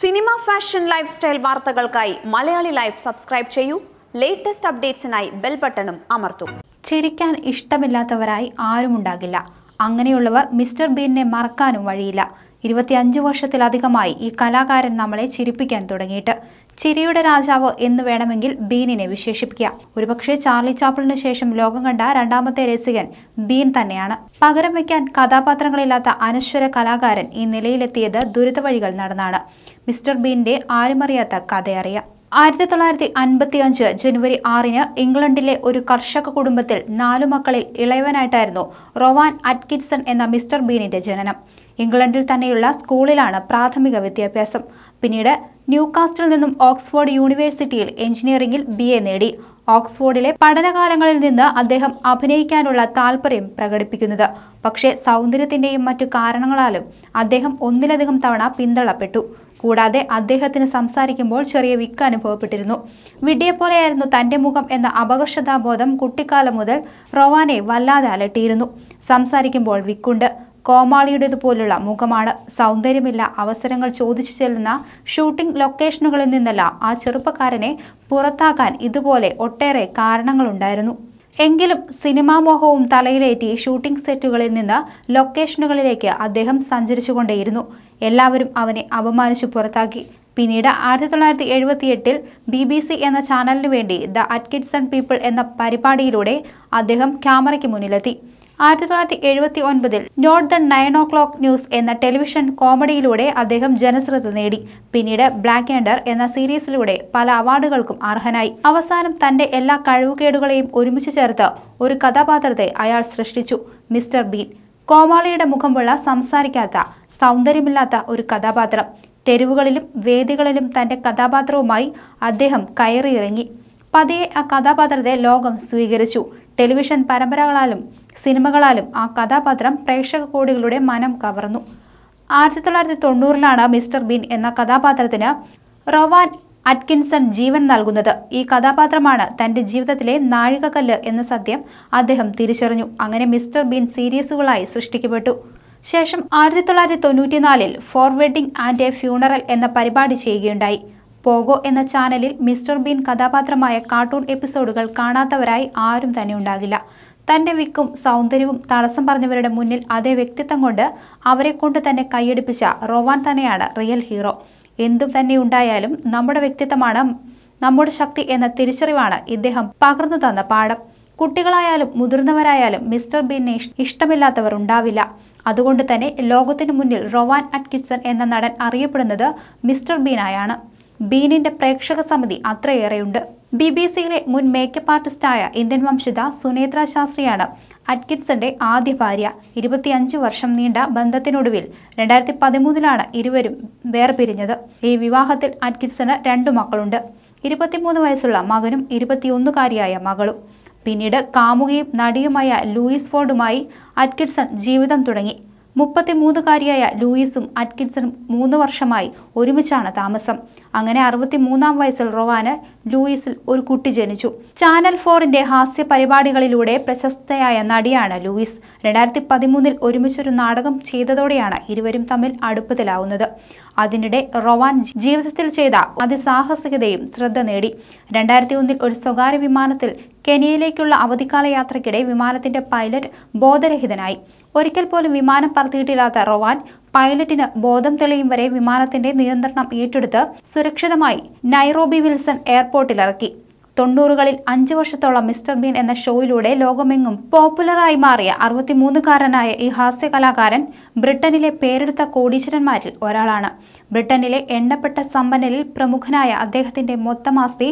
cinema fashion life style വാർത്തകൾക്കായി Malayali life subscribe ചെയ്യൂ latest അപ്ഡേറ്റ്സിനായി ബെൽ ബട്ടണും അമർത്തും ചിരിക്കാൻ ഇഷ്ടമില്ലാത്തവരായി ആരുമുണ്ടാകില്ല അങ്ങനെയുള്ളവർ മിസ്റ്റർ ബീനെ മറക്കാനും വഴിയില്ല ഇരുപത്തിയഞ്ച് വർഷത്തിലധികമായി ഈ കലാകാരൻ നമ്മളെ ചിരിപ്പിക്കാൻ തുടങ്ങിയിട്ട് ചിരിയുടെ രാജാവ് എന്ന് വേണമെങ്കിൽ ബീനിനെ വിശേഷിപ്പിക്കാം ഒരുപക്ഷെ ചാർലി ചാപ്പിളിന് ശേഷം ലോകം കണ്ട രണ്ടാമത്തെ രസികൻ ബീൻ തന്നെയാണ് പകരം വയ്ക്കാൻ കഥാപാത്രങ്ങളില്ലാത്ത അനശ്വര കലാകാരൻ ഈ നിലയിലെത്തിയത് ദുരിത വഴികൾ നടന്നാണ് മിസ്റ്റർ ബീന്റെ ആരുമറിയാത്ത കഥയറിയാം ആയിരത്തി തൊള്ളായിരത്തി അൻപത്തി അഞ്ച് ജനുവരി ആറിന് ഇംഗ്ലണ്ടിലെ ഒരു കർഷക കുടുംബത്തിൽ നാലു മക്കളിൽ ഇളയവനായിട്ടായിരുന്നു റൊവാൻ അറ്റ്കിൻസൺ എന്ന മിസ്റ്റർ ബീനിന്റെ ജനനം ഇംഗ്ലണ്ടിൽ തന്നെയുള്ള സ്കൂളിലാണ് പ്രാഥമിക വിദ്യാഭ്യാസം പിന്നീട് ന്യൂകാസ്റ്റിൽ നിന്നും ഓക്സ്ഫോർഡ് യൂണിവേഴ്സിറ്റിയിൽ എഞ്ചിനീയറിംഗിൽ ബി എ നേടി ഓക്സ്ഫോർഡിലെ പഠനകാലങ്ങളിൽ നിന്ന് അദ്ദേഹം അഭിനയിക്കാനുള്ള താല്പര്യം പ്രകടിപ്പിക്കുന്നത് പക്ഷേ സൗന്ദര്യത്തിന്റെയും മറ്റു കാരണങ്ങളാലും അദ്ദേഹം ഒന്നിലധികം തവണ പിന്തള്ളപ്പെട്ടു കൂടാതെ അദ്ദേഹത്തിന് സംസാരിക്കുമ്പോൾ ചെറിയ വിക്ക് അനുഭവപ്പെട്ടിരുന്നു വിഡ്ഢിയെപ്പോലെയായിരുന്നു തൻ്റെ മുഖം എന്ന അപകർഷതാബോധം കുട്ടിക്കാലം മുതൽ റൊവാനെ വല്ലാതെ അലട്ടിയിരുന്നു സംസാരിക്കുമ്പോൾ വിക്കുണ്ട് കോമാളിയുടേതുപോലുള്ള മുഖമാണ് സൗന്ദര്യമില്ല അവസരങ്ങൾ ചോദിച്ചു ചെല്ലുന്ന ഷൂട്ടിംഗ് ലൊക്കേഷനുകളിൽ നിന്നല്ല ആ ചെറുപ്പക്കാരനെ പുറത്താക്കാൻ ഇതുപോലെ ഒട്ടേറെ കാരണങ്ങളുണ്ടായിരുന്നു എങ്കിലും സിനിമാ മോഹവും തലയിലേറ്റി ഷൂട്ടിംഗ് സെറ്റുകളിൽ നിന്ന് ലൊക്കേഷനുകളിലേക്ക് അദ്ദേഹം സഞ്ചരിച്ചുകൊണ്ടേയിരുന്നു എല്ലാവരും അവനെ അപമാനിച്ചു പുറത്താക്കി പിന്നീട് ആയിരത്തി തൊള്ളായിരത്തി എഴുപത്തി എട്ടിൽ ബി ബി സി എന്ന ചാനലിനു വേണ്ടി ദ അറ്റ്കിഡ്സൺ പീപ്പിൾ എന്ന പരിപാടിയിലൂടെ അദ്ദേഹം ക്യാമറയ്ക്ക് മുന്നിലെത്തി ആയിരത്തി തൊള്ളായിരത്തി എഴുപത്തി ഒൻപതിൽ not the nine o'clock news എന്ന ടെലിവിഷൻ കോമഡിയിലൂടെ അദ്ദേഹം ജനശ്രദ്ധ നേടി പിന്നീട് ബ്ലാക്ക് ആൻഡർ എന്ന സീരീസിലൂടെ പല അവാർഡുകൾക്കും അർഹനായി അവസാനം തന്റെ എല്ലാ കഴിവുകേടുകളെയും ഒരുമിച്ച് ചേർത്ത് ഒരു കഥാപാത്രത്തെ അയാൾ സൃഷ്ടിച്ചു മിസ്റ്റർ ബീൻ കോമാളിയുടെ വെള്ള സംസാരിക്കാത്ത സൗന്ദര്യമില്ലാത്ത ഒരു കഥാപാത്രം തെരുവുകളിലും വേദികളിലും തൻ്റെ കഥാപാത്രവുമായി അദ്ദേഹം കയറിയിറങ്ങി പതിയെ ആ കഥാപാത്രത്തെ ലോകം സ്വീകരിച്ചു ടെലിവിഷൻ പരമ്പരകളാലും സിനിമകളാലും ആ കഥാപാത്രം പ്രേക്ഷക കോടികളുടെ മനം കവർന്നു ആയിരത്തി തൊള്ളായിരത്തി തൊണ്ണൂറിലാണ് മിസ്റ്റർ ബീൻ എന്ന കഥാപാത്രത്തിന് റൊവാൻ അറ്റ്കിൻസൺ ജീവൻ നൽകുന്നത് ഈ കഥാപാത്രമാണ് തൻ്റെ ജീവിതത്തിലെ നാഴികക്കല്ല് എന്ന സത്യം അദ്ദേഹം തിരിച്ചറിഞ്ഞു അങ്ങനെ മിസ്റ്റർ ബീൻ സീരീസുകളായി സൃഷ്ടിക്കപ്പെട്ടു ശേഷം ആയിരത്തി തൊള്ളായിരത്തി തൊണ്ണൂറ്റിനാലിൽ ഫോർവേഡിംഗ് ആൻഡ് എ ഫ്യൂണറൽ എന്ന പരിപാടി ചെയ്യുകയുണ്ടായി പോഗോ എന്ന ചാനലിൽ മിസ്റ്റർ ബീൻ കഥാപാത്രമായ കാർട്ടൂൺ എപ്പിസോഡുകൾ കാണാത്തവരായി ആരും തന്നെ ഉണ്ടാകില്ല തൻ്റെ വിക്കും സൗന്ദര്യവും തടസ്സം പറഞ്ഞവരുടെ മുന്നിൽ അതേ വ്യക്തിത്വം കൊണ്ട് അവരെ കൊണ്ട് തന്നെ കൈയടിപ്പിച്ച റോവാൻ തന്നെയാണ് റിയൽ ഹീറോ എന്തും തന്നെ ഉണ്ടായാലും നമ്മുടെ വ്യക്തിത്വമാണ് നമ്മുടെ ശക്തി എന്ന തിരിച്ചറിവാണ് ഇദ്ദേഹം പകർന്നു തന്ന പാഠം കുട്ടികളായാലും മുതിർന്നവരായാലും മിസ്റ്റർ ബീനെ ഇഷ്ടമില്ലാത്തവർ ഉണ്ടാവില്ല അതുകൊണ്ട് തന്നെ ലോകത്തിനു മുന്നിൽ റൊവാൻ അറ്റ്കിൻസൺ എന്ന നടൻ അറിയപ്പെടുന്നത് മിസ്റ്റർ ബീനായാണ് ബീനിന്റെ പ്രേക്ഷക സമിതി അത്രയേറെയുണ്ട് ബി ബി സിയിലെ മുൻ മേക്കപ്പ് ആർട്ടിസ്റ്റായ ഇന്ത്യൻ വംശജ സുനേത്ര ശാസ്ത്രിയാണ് അറ്റ്കിൻസന്റെ ആദ്യ ഭാര്യ ഇരുപത്തിയഞ്ച് വർഷം നീണ്ട ബന്ധത്തിനൊടുവിൽ രണ്ടായിരത്തി പതിമൂന്നിലാണ് ഇരുവരും വേർപിരിഞ്ഞത് ഈ വിവാഹത്തിൽ അറ്റ്കിൻസന് രണ്ടു മക്കളുണ്ട് ഇരുപത്തിമൂന്ന് വയസ്സുള്ള മകനും ഇരുപത്തിയൊന്നുകാരിയായ മകളും പിന്നീട് കാമുകയും നടിയുമായ ലൂയിസ് ഫോർഡുമായി അറ്റ്കിഡ്സൺ ജീവിതം തുടങ്ങി മുപ്പത്തിമൂന്നുകാരിയായ ലൂയിസും അറ്റ്കിഡ്സണും മൂന്ന് വർഷമായി ഒരുമിച്ചാണ് താമസം അങ്ങനെ അറുപത്തി മൂന്നാം വയസ്സിൽ റൊവാന് ലൂയിസിൽ ഒരു കുട്ടി ജനിച്ചു ചാനൽ ഫോറിന്റെ ഹാസ്യ പരിപാടികളിലൂടെ പ്രശസ്തയായ നടിയാണ് ലൂയിസ് രണ്ടായിരത്തി പതിമൂന്നിൽ ഒരുമിച്ചൊരു നാടകം ചെയ്തതോടെയാണ് ഇരുവരും തമ്മിൽ അടുപ്പത്തിലാവുന്നത് അതിനിടെ റൊവാൻ ജീവിതത്തിൽ ചെയ്ത അതിസാഹസികതയും ശ്രദ്ധ നേടി രണ്ടായിരത്തി ഒന്നിൽ ഒരു സ്വകാര്യ വിമാനത്തിൽ കെനിയയിലേക്കുള്ള അവധിക്കാല യാത്രയ്ക്കിടെ വിമാനത്തിന്റെ പൈലറ്റ് ബോധരഹിതനായി ഒരിക്കൽ പോലും വിമാനം പറത്തിയിട്ടില്ലാത്ത റൊവാൻ പൈലറ്റിന് ബോധം തെളിയും വരെ വിമാനത്തിന്റെ നിയന്ത്രണം ഏറ്റെടുത്ത് സുരക്ഷിതമായി നൈറോബി വിൽസൺ എയർപോർട്ടിൽ ഇറക്കി തൊണ്ണൂറുകളിൽ അഞ്ച് വർഷത്തോളം മിസ്റ്റർ ബീൻ എന്ന ഷോയിലൂടെ ലോകമെങ്ങും പോപ്പുലറായി മാറിയ അറുപത്തിമൂന്നുകാരനായ ഈ ഹാസ്യ കലാകാരൻ ബ്രിട്ടനിലെ പേരെടുത്ത കോടീശ്വരന്മാരിൽ ഒരാളാണ് ബ്രിട്ടനിലെ എണ്ണപ്പെട്ട സമ്പന്നരിൽ പ്രമുഖനായ അദ്ദേഹത്തിന്റെ മൊത്തം ആസ്തി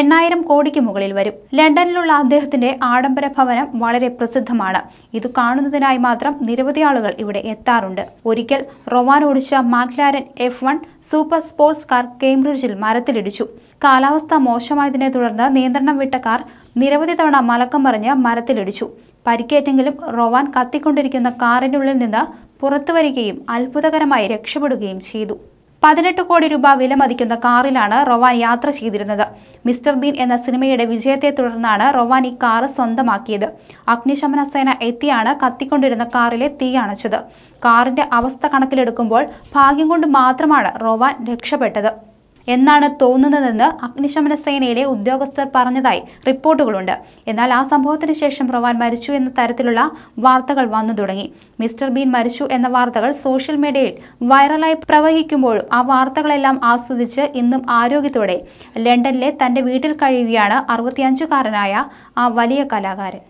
എണ്ണായിരം കോടിക്ക് മുകളിൽ വരും ലണ്ടനിലുള്ള അദ്ദേഹത്തിന്റെ ആഡംബര ഭവനം വളരെ പ്രസിദ്ധമാണ് ഇത് കാണുന്നതിനായി മാത്രം നിരവധി ആളുകൾ ഇവിടെ എത്താറുണ്ട് ഒരിക്കൽ റൊവാൻ ഓടിച്ച McLaren F one super sports car കേംബ്രിഡ്ജിൽ മരത്തിലിടിച്ചു കാലാവസ്ഥ മോശമായതിനെ തുടർന്ന് നിയന്ത്രണം വിട്ട കാർ നിരവധി തവണ മലക്കം മറിഞ്ഞ് മരത്തിലിടിച്ചു പരിക്കേറ്റെങ്കിലും റൊവാൻ കത്തിക്കൊണ്ടിരിക്കുന്ന കാറിനുള്ളിൽ നിന്ന് പുറത്തു വരികയും അത്ഭുതകരമായി രക്ഷപ്പെടുകയും ചെയ്തു പതിനെട്ട് കോടി രൂപ വില മതിക്കുന്ന കാറിലാണ് റൊവാൻ യാത്ര ചെയ്തിരുന്നത് മിസ്റ്റർ ബീൻ എന്ന സിനിമയുടെ വിജയത്തെ തുടർന്നാണ് റൊവാൻ ഈ കാർ സ്വന്തമാക്കിയത് അഗ്നിശമന സേന എത്തിയാണ് കത്തിക്കൊണ്ടിരുന്ന കാറിലെ തീ അണച്ചത് കാറിന്റെ അവസ്ഥ കണക്കിലെടുക്കുമ്പോൾ ഭാഗ്യം കൊണ്ട് മാത്രമാണ് റൊവാൻ രക്ഷപ്പെട്ടത് എന്നാണ് തോന്നുന്നതെന്ന് അഗ്നിശമന സേനയിലെ ഉദ്യോഗസ്ഥർ പറഞ്ഞതായി റിപ്പോർട്ടുകളുണ്ട് എന്നാൽ ആ സംഭവത്തിന് ശേഷം റവാൻ മരിച്ചു എന്ന തരത്തിലുള്ള വാർത്തകൾ വന്നു തുടങ്ങി മിസ്റ്റർ ബീൻ മരിച്ചു എന്ന വാർത്തകൾ സോഷ്യൽ മീഡിയയിൽ വൈറലായി പ്രവഹിക്കുമ്പോഴും ആ വാർത്തകളെല്ലാം ആസ്വദിച്ച് ഇന്നും ആരോഗ്യത്തോടെ ലണ്ടനിലെ തന്റെ വീട്ടിൽ കഴിയുകയാണ് അറുപത്തിയഞ്ചുകാരനായ ആ വലിയ കലാകാരൻ